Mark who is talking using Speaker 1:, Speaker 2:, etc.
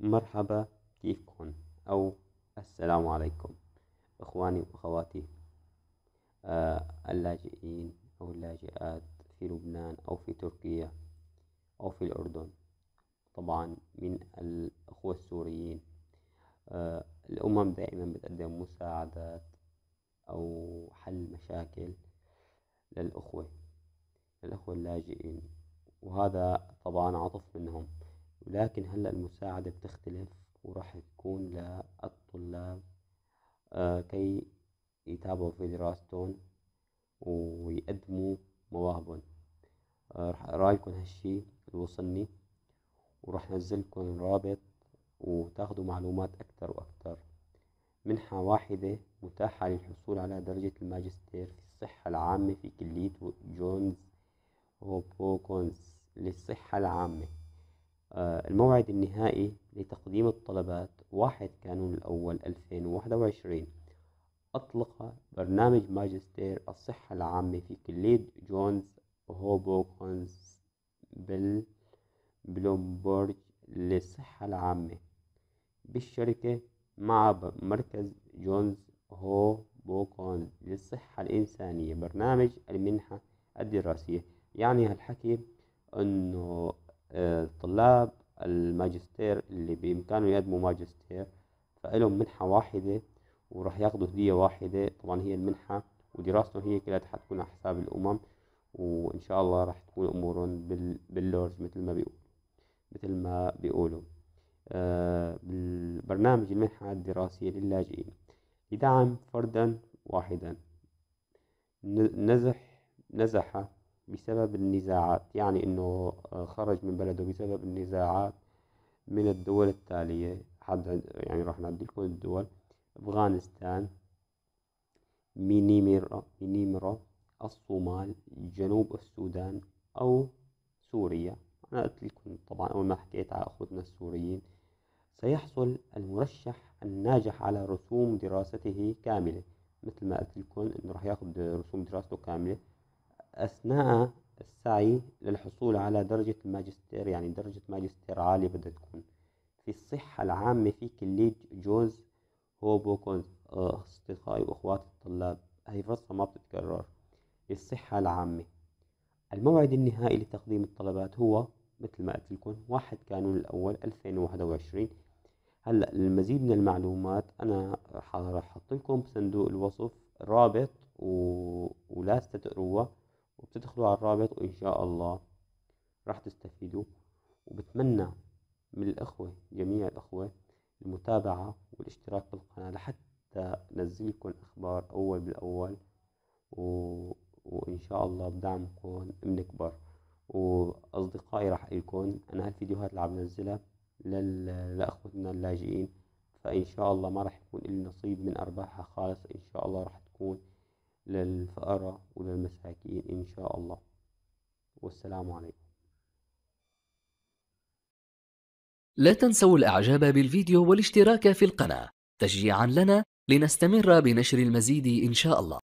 Speaker 1: مرحبا كيفكم أو السلام عليكم إخواني وأخواتي آه اللاجئين أو اللاجئات في لبنان أو في تركيا أو في الأردن طبعا من الأخوة السوريين آه الأمم دائما بتقدم مساعدات أو حل مشاكل للأخوة الأخوة اللاجئين وهذا طبعا عطف منهم ولكن هلأ المساعدة بتختلف وراح تكون للطلاب آه كي يتابعوا في دراستهم ويقدموا مواهبهم آه رح لكم هالشي اللي وصلني ورح نزلكم الرابط وتاخدوا معلومات أكتر وأكتر منحة واحدة متاحة للحصول على درجة الماجستير في الصحة العامة في كلية جونز روبوكونس للصحة العامة آه، الموعد النهائي لتقديم الطلبات واحد كانون الأول 2021 أطلق برنامج ماجستير الصحة العامة في كلية جونز هوبوكونز بلومبورج للصحة العامة بالشركة مع مركز جونز هوبوكونز للصحة الإنسانية برنامج المنحة الدراسية يعني هالحكي انه الطلاب آه، الماجستير اللي بامكانه يقدموا ماجستير فإلهم منحة واحدة وراح ياخذوا هدية واحدة طبعا هي المنحة ودراستهم هي كلها حتكون على حساب الأمم وإن شاء الله راح تكون أمورهم باللورج مثل ما بيقولوا مثل ما بيقولوا آه، بالبرنامج المنحة الدراسية للاجئين لدعم فردا واحدا نزح نزح بسبب النزاعات يعني أنه آه، خرج من بلده بسبب النزاعات من الدول التالية حد يعني راح نعدي لكم الدول أفغانستان مينيمرا مينيمرا الصومال جنوب السودان أو سوريا أنا قلت لكم طبعا أول ما حكيت على أخوتنا السوريين سيحصل المرشح الناجح على رسوم دراسته كاملة مثل ما قلت لكم إنه راح ياخذ رسوم دراسته كاملة أثناء السعي للحصول على درجة الماجستير يعني درجة ماجستير عالية بدها تكون في الصحة العامة في كلية جوز هو بوكونز أصدقائي وأخواتي الطلاب هي فرصة ما بتتكرر للصحة العامة الموعد النهائي لتقديم الطلبات هو مثل ما قلت لكم واحد كانون الأول 2021 هلا للمزيد من المعلومات أنا راح أحط لكم بصندوق الوصف رابط و... ولا تقروه وبتدخلوا على الرابط وإن شاء الله راح تستفيدوا وبتمنى من الأخوة جميع الأخوة المتابعة والاشتراك بالقناة لحتى نزلكم أخبار أول بالأول و... وإن شاء الله بدعمكم بنكبر وأصدقائي راح لكم أنا هالفيديوهات اللي عم نزلها لل... لأخوتنا اللاجئين فإن شاء الله ما راح يكون إلي نصيب من أرباحها خالص إن شاء الله راح تكون للفقراء وللمساكين إن شاء الله والسلام عليكم لا تنسوا الإعجاب بالفيديو والاشتراك في القناة تشجيعا لنا لنستمر بنشر المزيد إن شاء الله